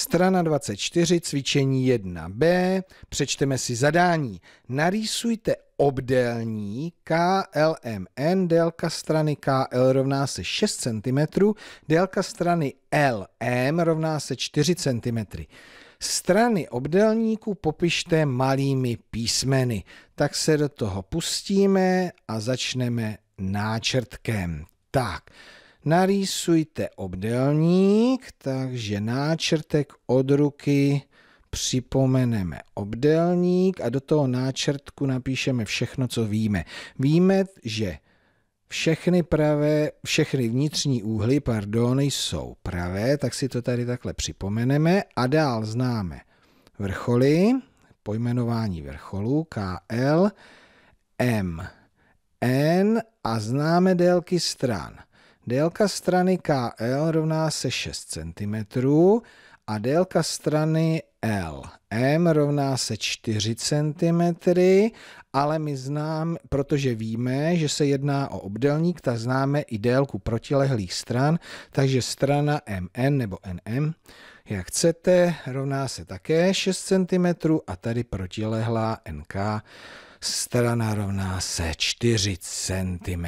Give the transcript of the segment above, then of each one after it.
Strana 24, cvičení 1b, přečteme si zadání. Narýsujte obdélní KLMN, délka strany KL rovná se 6 cm, délka strany LM rovná se 4 cm. Strany obdélníku popište malými písmeny. Tak se do toho pustíme a začneme náčrtkem. Tak, narýsujte obdelník, takže náčrtek od ruky připomeneme obdelník a do toho náčrtku napíšeme všechno, co víme. Víme, že všechny pravé, všechny vnitřní úhly, pardon, jsou pravé, tak si to tady takhle připomeneme a dál známe vrcholy, pojmenování vrcholů, KL, M, N a známe délky stran – Délka strany KL rovná se 6 cm a délka strany LM rovná se 4 cm, ale my známe, protože víme, že se jedná o obdelník, tak známe i délku protilehlých stran, takže strana MN nebo NM, jak chcete, rovná se také 6 cm a tady protilehlá NK strana rovná se 4 cm.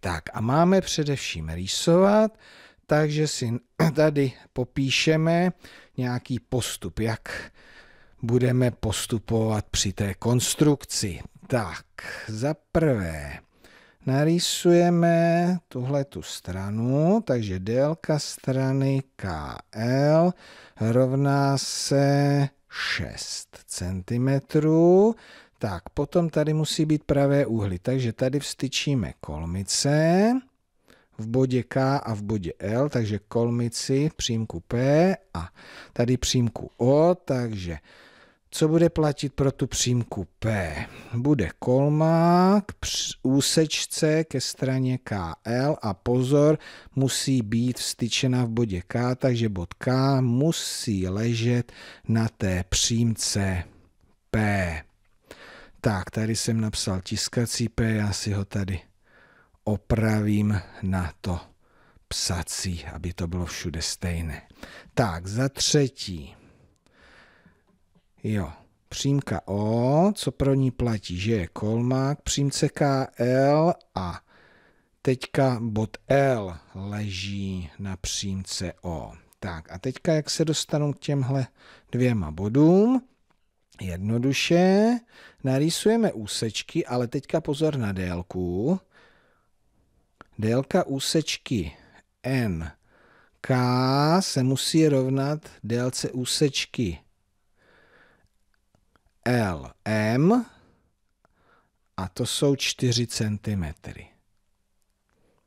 Tak a máme především rýsovat, takže si tady popíšeme nějaký postup, jak budeme postupovat při té konstrukci. Tak, za prvé narýsujeme tuhle tu stranu, takže délka strany KL rovná se 6 cm tak, potom tady musí být pravé úhly, takže tady vstyčíme kolmice v bodě K a v bodě L, takže kolmici přímku P a tady přímku O, takže co bude platit pro tu přímku P? Bude kolma k úsečce ke straně KL a pozor, musí být vstyčena v bodě K, takže bod K musí ležet na té přímce P. Tak, tady jsem napsal tiskací P, já si ho tady opravím na to psací, aby to bylo všude stejné. Tak, za třetí. Jo, přímka O, co pro ní platí, že je kolmák, přímce KL a teďka bod L leží na přímce O. Tak a teďka, jak se dostanu k těmhle dvěma bodům, Jednoduše narýsujeme úsečky, ale teďka pozor na délku. Délka úsečky n k se musí rovnat délce úsečky LM a to jsou 4 cm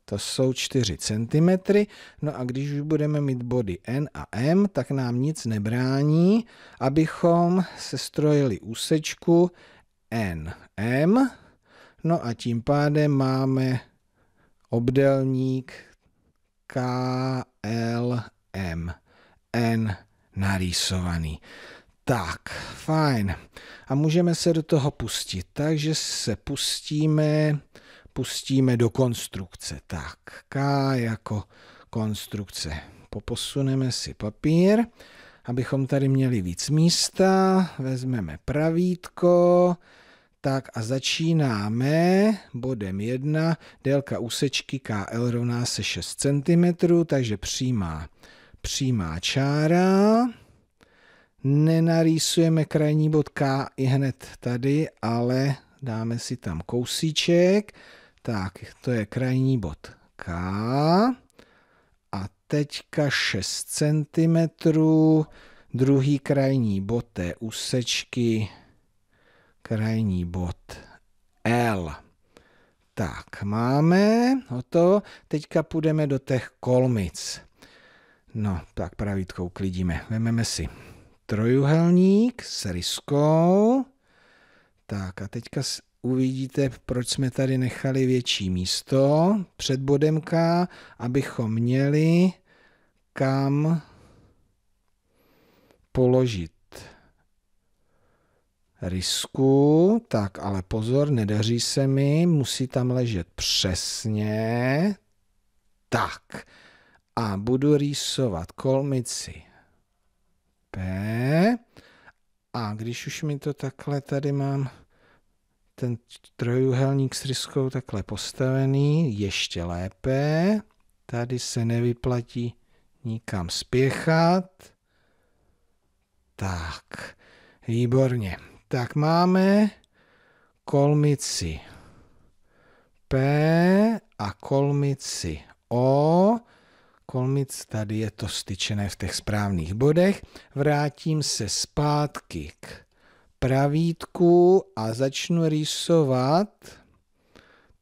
to jsou 4 cm. No a když už budeme mít body N a M, tak nám nic nebrání, abychom sestrojili úsečku NM. No a tím pádem máme obdelník N narýsovaný. Tak, fajn. A můžeme se do toho pustit. Takže se pustíme pustíme do konstrukce. Tak, K jako konstrukce. Poposuneme si papír, abychom tady měli víc místa. Vezmeme pravítko, tak a začínáme bodem 1. Délka úsečky KL rovná se 6 cm, takže přímá, přímá čára. Nenarýsujeme krajní bod K i hned tady, ale dáme si tam kousíček. Tak, to je krajní bod K. A teďka 6 cm. Druhý krajní bod té úsečky. Krajní bod L. Tak, máme to Teďka půjdeme do těch kolmic. No, tak pravítko uklidíme. Vememe si trojuhelník s ryskou. Tak a teďka uvidíte, proč jsme tady nechali větší místo před bodem K, abychom měli kam položit risku. Tak, ale pozor, nedaří se mi, musí tam ležet přesně. Tak, a budu rýsovat kolmici P. A když už mi to takhle tady mám ten trojuhelník s ryskou takhle postavený, ještě lépe. Tady se nevyplatí nikam spěchat. Tak, výborně. Tak máme kolmici P a kolmici O. Kolmic tady je to styčené v těch správných bodech. Vrátím se zpátky k pravítku a začnu rýsovat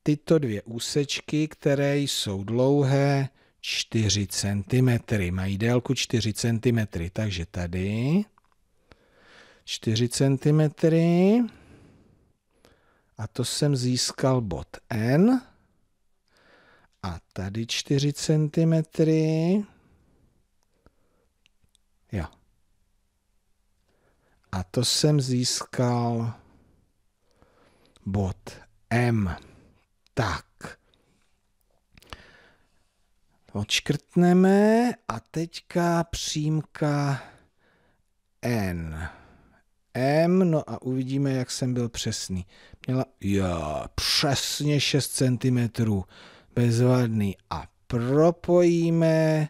tyto dvě úsečky, které jsou dlouhé 4 cm, mají délku 4 cm, takže tady 4 cm a to jsem získal bod N a tady 4 cm. Jo a to jsem získal bod M. Tak. Odškrtneme a teďka přímka N. M, no a uvidíme, jak jsem byl přesný. Měla, jo, přesně 6 cm, bezvadný. A propojíme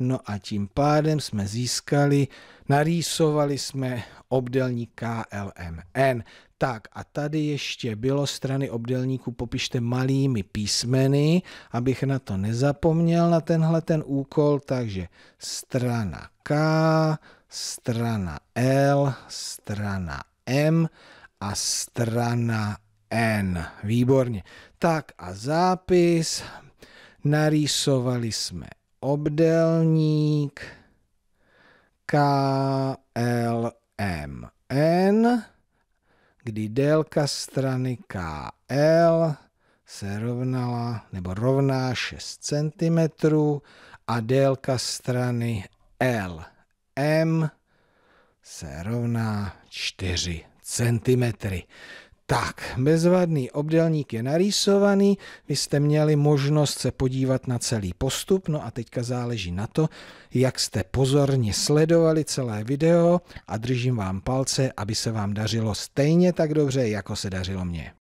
No a tím pádem jsme získali, narýsovali jsme obdelník KLMN. Tak a tady ještě bylo strany obdelníku popište malými písmeny, abych na to nezapomněl na tenhle ten úkol, takže strana K, strana L, strana M a strana N. Výborně. Tak a zápis. Narýsovali jsme obdelník KLMN, kdy délka strany KL se rovnala nebo rovná 6 cm a délka strany LM se rovná 4 cm. Tak, bezvadný obdelník je narýsovaný, vy jste měli možnost se podívat na celý postup, no a teďka záleží na to, jak jste pozorně sledovali celé video a držím vám palce, aby se vám dařilo stejně tak dobře, jako se dařilo mně.